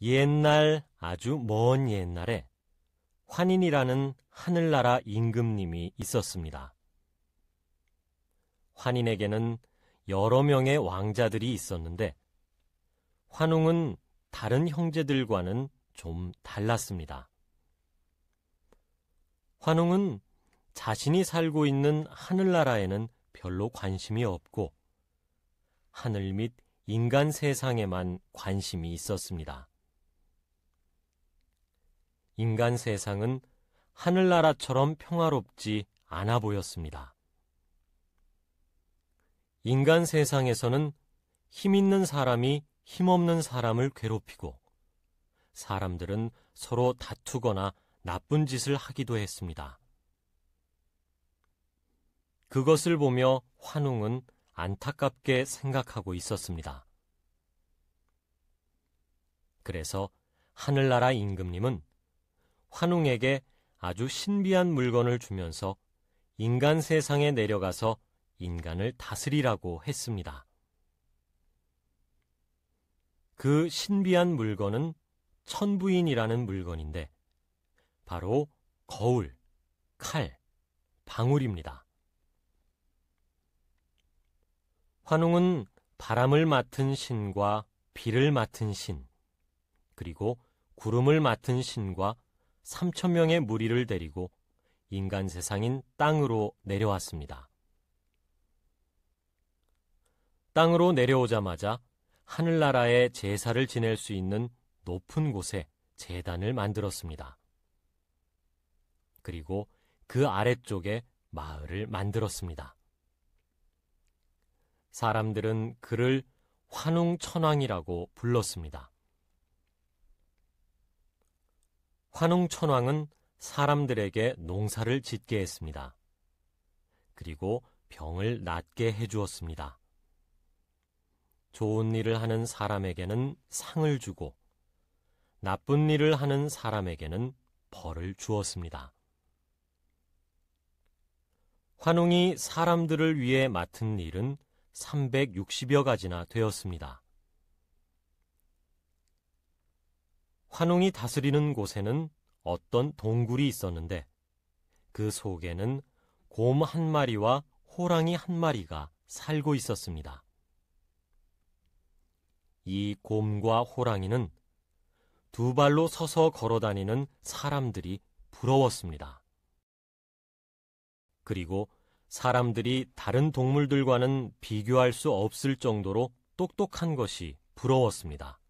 옛날 아주 먼 옛날에 환인이라는 하늘나라 임금님이 있었습니다. 환인에게는 여러 명의 왕자들이 있었는데 환웅은 다른 형제들과는 좀 달랐습니다. 환웅은 자신이 살고 있는 하늘나라에는 별로 관심이 없고 하늘 및 인간 세상에만 관심이 있었습니다. 인간 세상은 하늘나라처럼 평화롭지 않아 보였습니다. 인간 세상에서는 힘 있는 사람이 힘없는 사람을 괴롭히고 사람들은 서로 다투거나 나쁜 짓을 하기도 했습니다. 그것을 보며 환웅은 안타깝게 생각하고 있었습니다. 그래서 하늘나라 임금님은 환웅에게 아주 신비한 물건을 주면서 인간 세상에 내려가서 인간을 다스리라고 했습니다. 그 신비한 물건은 천부인이라는 물건인데 바로 거울, 칼, 방울입니다. 환웅은 바람을 맡은 신과 비를 맡은 신, 그리고 구름을 맡은 신과 3천 명의 무리를 데리고 인간 세상인 땅으로 내려왔습니다. 땅으로 내려오자마자 하늘나라의 제사를 지낼 수 있는 높은 곳에 제단을 만들었습니다. 그리고 그 아래쪽에 마을을 만들었습니다. 사람들은 그를 환웅천왕이라고 불렀습니다. 환웅천왕은 사람들에게 농사를 짓게 했습니다. 그리고 병을 낫게 해주었습니다. 좋은 일을 하는 사람에게는 상을 주고 나쁜 일을 하는 사람에게는 벌을 주었습니다. 환웅이 사람들을 위해 맡은 일은 360여 가지나 되었습니다. 환웅이 다스리는 곳에는 어떤 동굴이 있었는데 그 속에는 곰 한 마리와 호랑이 한 마리가 살고 있었습니다. 이 곰과 호랑이는 두 발로 서서 걸어 다니는 사람들이 부러웠습니다. 그리고 사람들이 다른 동물들과는 비교할 수 없을 정도로 똑똑한 것이 부러웠습니다.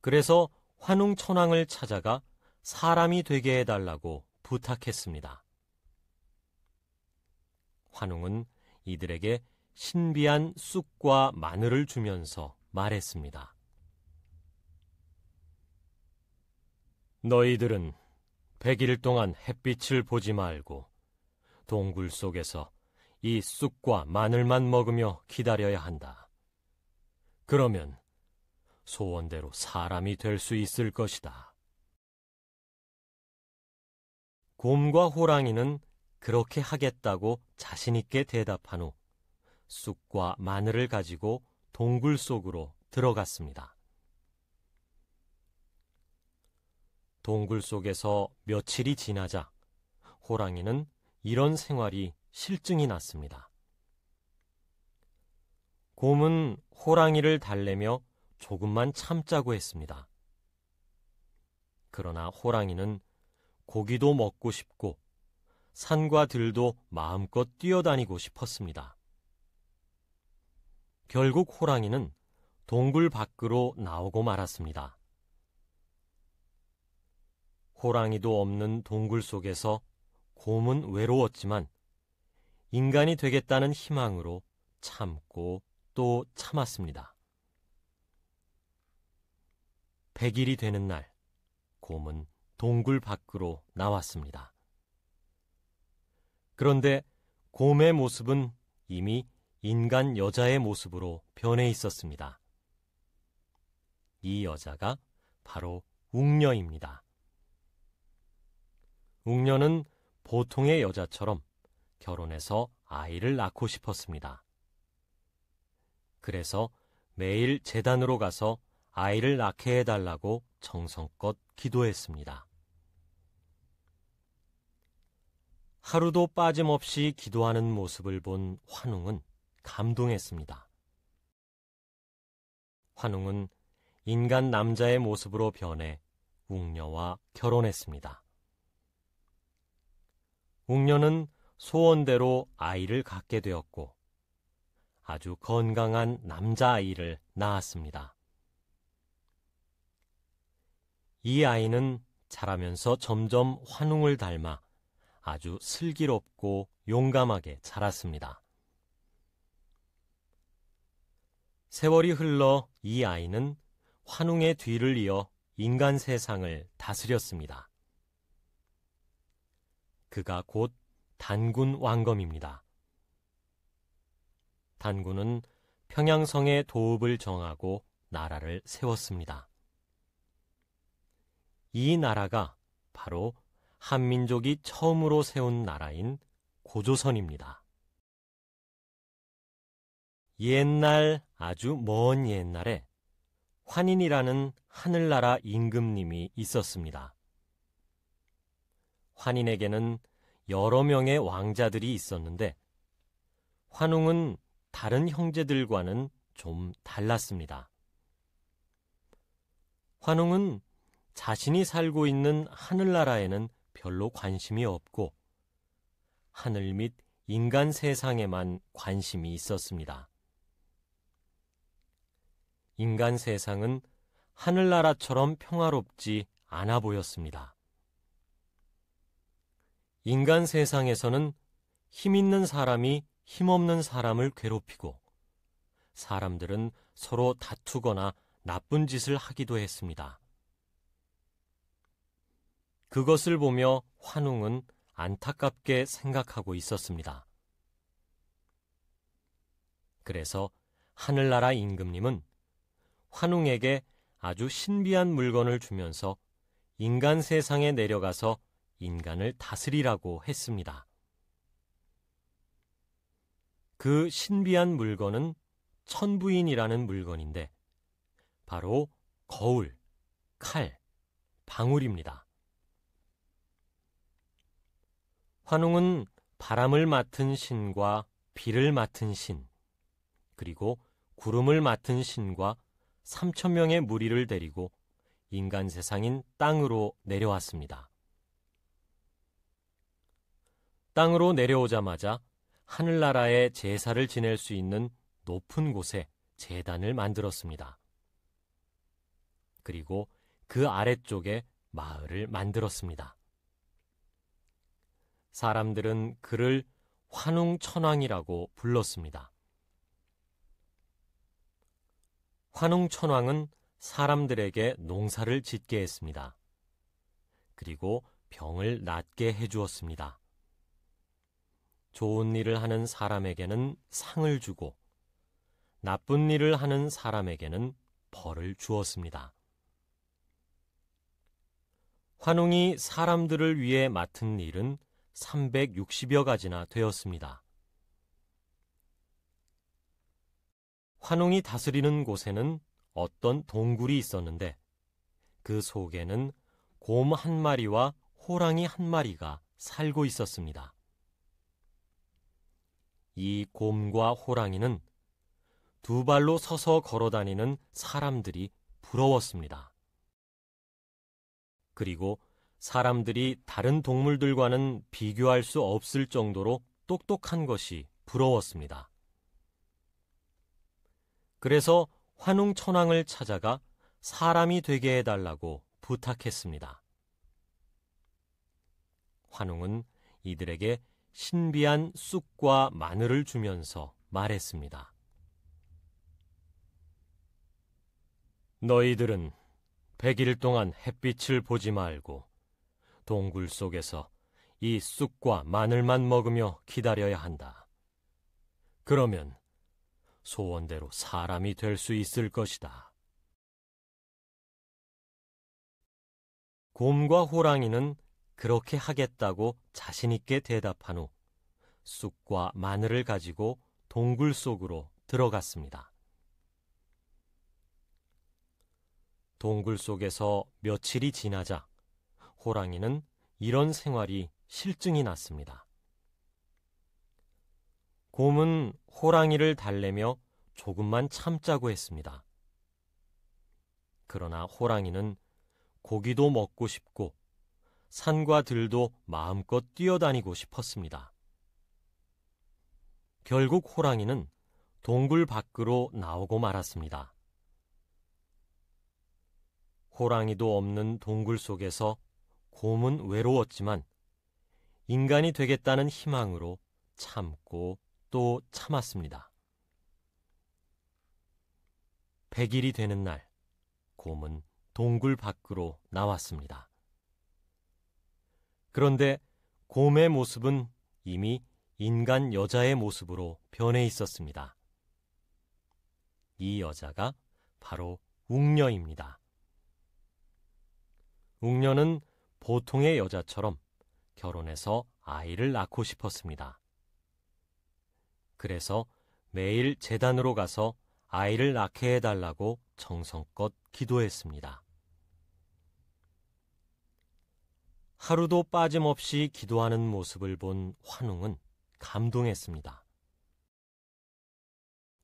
그래서 환웅 천왕을 찾아가 사람이 되게 해달라고 부탁했습니다. 환웅은 이들에게 신비한 쑥과 마늘을 주면서 말했습니다. 너희들은 100일 동안 햇빛을 보지 말고 동굴 속에서 이 쑥과 마늘만 먹으며 기다려야 한다. 그러면 소원대로 사람이 될 수 있을 것이다. 곰과 호랑이는 그렇게 하겠다고 자신있게 대답한 후 쑥과 마늘을 가지고 동굴 속으로 들어갔습니다. 동굴 속에서 며칠이 지나자 호랑이는 이런 생활이 실증이 났습니다. 곰은 호랑이를 달래며 조금만 참자고 했습니다. 그러나 호랑이는 고기도 먹고 싶고 산과 들도 마음껏 뛰어다니고 싶었습니다. 결국 호랑이는 동굴 밖으로 나오고 말았습니다. 호랑이도 없는 동굴 속에서 곰은 외로웠지만 인간이 되겠다는 희망으로 참고 또 참았습니다. 백일이 되는 날, 곰은 동굴 밖으로 나왔습니다. 그런데 곰의 모습은 이미 인간 여자의 모습으로 변해 있었습니다. 이 여자가 바로 웅녀입니다. 웅녀는 보통의 여자처럼 결혼해서 아이를 낳고 싶었습니다. 그래서 매일 재단으로 가서 아이를 낳게 해달라고 정성껏 기도했습니다. 하루도 빠짐없이 기도하는 모습을 본 환웅은 감동했습니다. 환웅은 인간 남자의 모습으로 변해 웅녀와 결혼했습니다. 웅녀는 소원대로 아이를 갖게 되었고 아주 건강한 남자아이를 낳았습니다. 이 아이는 자라면서 점점 환웅을 닮아 아주 슬기롭고 용감하게 자랐습니다. 세월이 흘러 이 아이는 환웅의 뒤를 이어 인간 세상을 다스렸습니다. 그가 곧 단군 왕검입니다. 단군은 평양성의 도읍을 정하고 나라를 세웠습니다. 이 나라가 바로 한민족이 처음으로 세운 나라인 고조선입니다. 옛날 아주 먼 옛날에 환인이라는 하늘나라 임금님이 있었습니다. 환인에게는 여러 명의 왕자들이 있었는데 환웅은 다른 형제들과는 좀 달랐습니다. 환웅은 자신이 살고 있는 하늘나라에는 별로 관심이 없고 하늘 및 인간 세상에만 관심이 있었습니다. 인간 세상은 하늘나라처럼 평화롭지 않아 보였습니다. 인간 세상에서는 힘 있는 사람이 힘없는 사람을 괴롭히고 사람들은 서로 다투거나 나쁜 짓을 하기도 했습니다. 그것을 보며 환웅은 안타깝게 생각하고 있었습니다. 그래서 하늘나라 임금님은 환웅에게 아주 신비한 물건을 주면서 인간 세상에 내려가서 인간을 다스리라고 했습니다. 그 신비한 물건은 천부인이라는 물건인데 바로 거울, 칼, 방울입니다. 환웅은 바람을 맡은 신과 비를 맡은 신, 그리고 구름을 맡은 신과 3천 명의 무리를 데리고 인간 세상인 땅으로 내려왔습니다. 땅으로 내려오자마자 하늘나라의 제사를 지낼 수 있는 높은 곳에 제단을 만들었습니다. 그리고 그 아래쪽에 마을을 만들었습니다. 사람들은 그를 환웅천왕이라고 불렀습니다. 환웅천왕은 사람들에게 농사를 짓게 했습니다. 그리고 병을 낫게 해주었습니다. 좋은 일을 하는 사람에게는 상을 주고 나쁜 일을 하는 사람에게는 벌을 주었습니다. 환웅이 사람들을 위해 맡은 일은 360여 가지나 되었습니다. 환웅이 다스리는 곳에는 어떤 동굴이 있었는데 그 속에는 곰 한 마리와 호랑이 한 마리가 살고 있었습니다. 이 곰과 호랑이는 두 발로 서서 걸어 다니는 사람들이 부러웠습니다. 그리고 사람들이 다른 동물들과는 비교할 수 없을 정도로 똑똑한 것이 부러웠습니다. 그래서 환웅천왕을 찾아가 사람이 되게 해달라고 부탁했습니다. 환웅은 이들에게 신비한 쑥과 마늘을 주면서 말했습니다. 너희들은 100일 동안 햇빛을 보지 말고 동굴 속에서 이 쑥과 마늘만 먹으며 기다려야 한다. 그러면 소원대로 사람이 될 수 있을 것이다. 곰과 호랑이는 그렇게 하겠다고 자신있게 대답한 후 쑥과 마늘을 가지고 동굴 속으로 들어갔습니다. 동굴 속에서 며칠이 지나자 호랑이는 이런 생활이 실증이 났습니다. 곰은 호랑이를 달래며 조금만 참자고 했습니다. 그러나 호랑이는 고기도 먹고 싶고 산과 들도 마음껏 뛰어다니고 싶었습니다. 결국 호랑이는 동굴 밖으로 나오고 말았습니다. 호랑이도 없는 동굴 속에서 곰은 외로웠지만 인간이 되겠다는 희망으로 참고 또 참았습니다. 100일이 되는 날, 곰은 동굴 밖으로 나왔습니다. 그런데 곰의 모습은 이미 인간 여자의 모습으로 변해 있었습니다. 이 여자가 바로 웅녀입니다. 웅녀는 보통의 여자처럼 결혼해서 아이를 낳고 싶었습니다. 그래서 매일 재단으로 가서 아이를 낳게 해달라고 정성껏 기도했습니다. 하루도 빠짐없이 기도하는 모습을 본 환웅은 감동했습니다.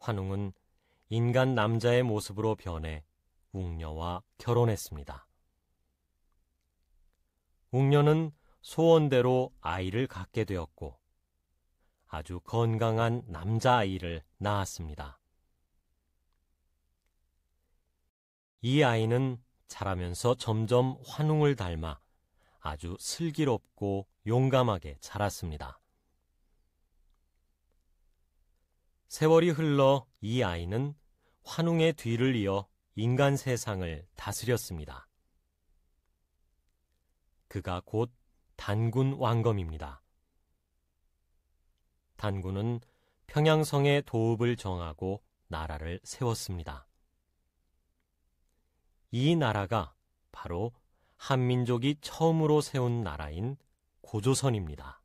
환웅은 인간 남자의 모습으로 변해 웅녀와 결혼했습니다. 옥녀는 소원대로 아이를 갖게 되었고 아주 건강한 남자아이를 낳았습니다. 이 아이는 자라면서 점점 환웅을 닮아 아주 슬기롭고 용감하게 자랐습니다. 세월이 흘러 이 아이는 환웅의 뒤를 이어 인간 세상을 다스렸습니다. 그가 곧 단군 왕검입니다. 단군은 평양성의 도읍을 정하고 나라를 세웠습니다. 이 나라가 바로 한민족이 처음으로 세운 나라인 고조선입니다.